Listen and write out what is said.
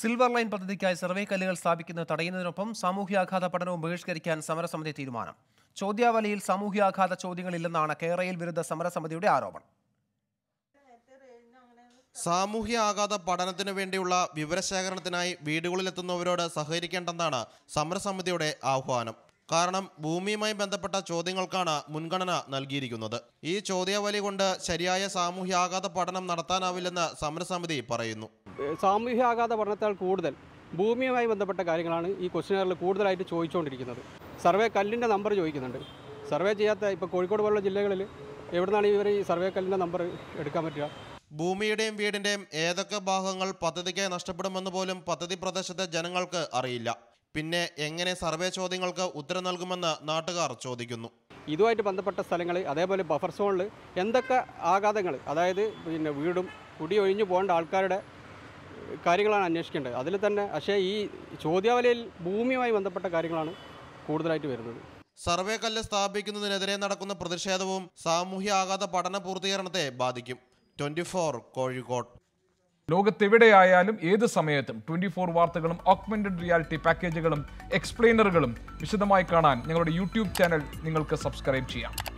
silver line പദ്ധതിക്കായി survey കല്ലുകൾ സ്ഥാപിക്കുന്നത് തടയുന്നതിനൊപ്പം സാമൂഹ്യാഘാത പഠനവും ബഹിഷ്കരിക്കാൻ സമരസമിതി തീരുമാനം ചോദ്യാവലിയിൽ സാമൂഹ്യാഘാത ചോദ്യങ്ങളില്ലെന്നാണ് കേരയിൽ വിരുദ്ധ സമരസമിതിയുടെ ആരോപണം സാമൂഹ്യ ആഘാത പഠനത്തിനു വേണ്ടിയുള്ള വിവരശേഖരണത്തിനായി വീടുകളിലെത്തുന്നവരോട് സഹകരിക്കേണ്ടെന്നാണ് സമരസമിതിയുടെ ആഹ്വാനം കാരണം ഭൂമിയുമായി ബന്ധപ്പെട്ട ചോദ്യങ്ങൾക്കാണ് മുൻഗണന നൽകിയിരിക്കുന്നത് ഈ ചോദ്യാവലി കൊണ്ട് ശരിയായ സാമൂഹ്യാഘാത പഠനം നടത്താനാവില്ലെന്ന് സമരസമിതി പറയുന്നു സാമൂഹ്യാഘാത പഠനത്താൽ കൂടുതൽ ഭൂമിയുമായി ബന്ധപ്പെട്ട കാര്യങ്ങളാണ് ഈ ക്വസ്റ്റിനറിൽ കൂടുതലായിട്ട് ചോദിച്ചുകൊണ്ടിരിക്കുന്നത് സർവേ കല്ലിൻ്റെ നമ്പർ ചോദിക്കുന്നുണ്ട് സർവേ ചെയ്യാത്ത ഇപ്പോൾ കോഴിക്കോട് പോലുള്ള ജില്ലകളിൽ എവിടെ നിന്നാണ് ഇവർ ഈ സർവേ കല്ലിൻ്റെ നമ്പർ എടുക്കാൻ പറ്റുക ഭൂമിയുടെയും വീടിൻ്റെയും ഏതൊക്കെ ഭാഗങ്ങൾ പദ്ധതിക്ക് നഷ്ടപ്പെടുമെന്ന് പോലും പദ്ധതി പ്രദേശത്തെ ജനങ്ങൾക്ക് അറിയില്ല പിന്നെ എങ്ങനെ സർവേ ചോദ്യങ്ങൾക്ക് ഉത്തരം നൽകുമെന്ന് നാട്ടുകാർ ചോദിക്കുന്നു ഇതുമായിട്ട് ബന്ധപ്പെട്ട സ്ഥലങ്ങൾ അതേപോലെ ബഫർ സോണിൽ എന്തൊക്കെ ആഘാതങ്ങൾ അതായത് പിന്നെ വീടും കുടിയൊഴിഞ്ഞു പോകേണ്ട ആൾക്കാരുടെ കാര്യങ്ങളാണ് അന്വേഷിക്കേണ്ടത് അതിൽ തന്നെ പക്ഷേ ഈ ചോദ്യാവലിയിൽ ഭൂമിയുമായി ബന്ധപ്പെട്ട കാര്യങ്ങളാണ് കൂടുതലായിട്ട് വരുന്നത് സർവേ കല്ല് സ്ഥാപിക്കുന്നതിനെതിരെ നടക്കുന്ന പ്രതിഷേധവും സാമൂഹ്യ ആഘാത പഠന പൂർത്തീകരണത്തെ ബാധിക്കും ട്വന്റി ഫോർ കോഴിക്കോട് ലോകത്തെവിടെയായാലും ഏത് സമയത്തും ട്വന്റി ഫോർ വാർത്തകളും ഓഗ്മെന്റഡ് റിയാലിറ്റി പാക്കേജുകളും എക്സ്പ്ലെയിനറുകളും വിശദമായി കാണാൻ ഞങ്ങളുടെ യൂട്യൂബ് ചാനൽ നിങ്ങൾക്ക് സബ്സ്ക്രൈബ് ചെയ്യാം